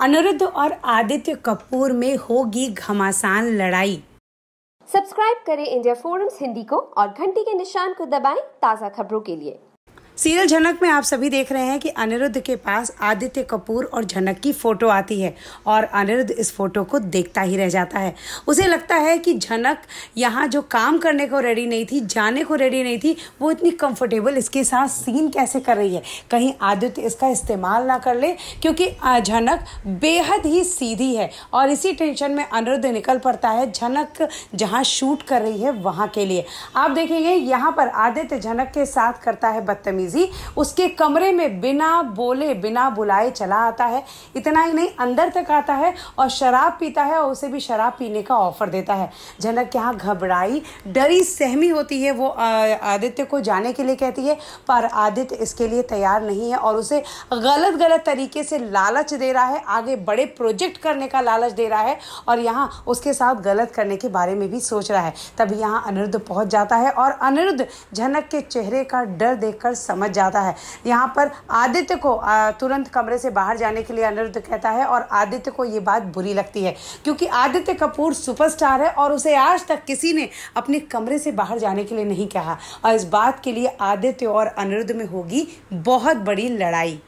अनिरुद्ध और आदित्य कपूर में होगी घमासान लड़ाई सब्सक्राइब करें इंडिया फोरम्स हिंदी को और घंटी के निशान को दबाएं ताज़ा खबरों के लिए सीरियल झनक में आप सभी देख रहे हैं कि अनिरुद्ध के पास आदित्य कपूर और झनक की फ़ोटो आती है और अनिरुद्ध इस फोटो को देखता ही रह जाता है उसे लगता है कि झनक यहाँ जो काम करने को रेडी नहीं थी जाने को रेडी नहीं थी वो इतनी कंफर्टेबल इसके साथ सीन कैसे कर रही है कहीं आदित्य इसका इस्तेमाल ना कर ले क्योंकि झनक बेहद ही सीधी है और इसी टेंशन में अनिरुद्ध निकल पड़ता है झनक जहाँ शूट कर रही है वहाँ के लिए आप देखेंगे यहाँ पर आदित्य झनक के साथ करता है बदतमीज फरीजी उसके कमरे में बिना बोले बिना बुलाए चला आता है इतना ही नहीं अंदर तक आता है और शराब पीता है और उसे भी शराब पीने का ऑफर देता है जनक यहाँ घबराई डरी सहमी होती है वो आदित्य को जाने के लिए कहती है पर आदित्य इसके लिए तैयार नहीं है और उसे गलत गलत तरीके से लालच दे रहा है आगे बड़े प्रोजेक्ट करने का लालच दे रहा है और यहाँ उसके साथ गलत करने के बारे में भी सोच रहा है तभी यहाँ अनिरुद्ध पहुँच जाता है और अनिरुद्ध जनक के चेहरे का डर देखकर समझ जाता है यहाँ पर आदित्य को तुरंत कमरे से बाहर जाने के लिए अनिरुद्ध कहता है और आदित्य को ये बात बुरी लगती है क्योंकि आदित्य कपूर सुपरस्टार है और उसे आज तक किसी ने अपने कमरे से बाहर जाने के लिए नहीं कहा और इस बात के लिए आदित्य और अनिरुद्ध में होगी बहुत बड़ी लड़ाई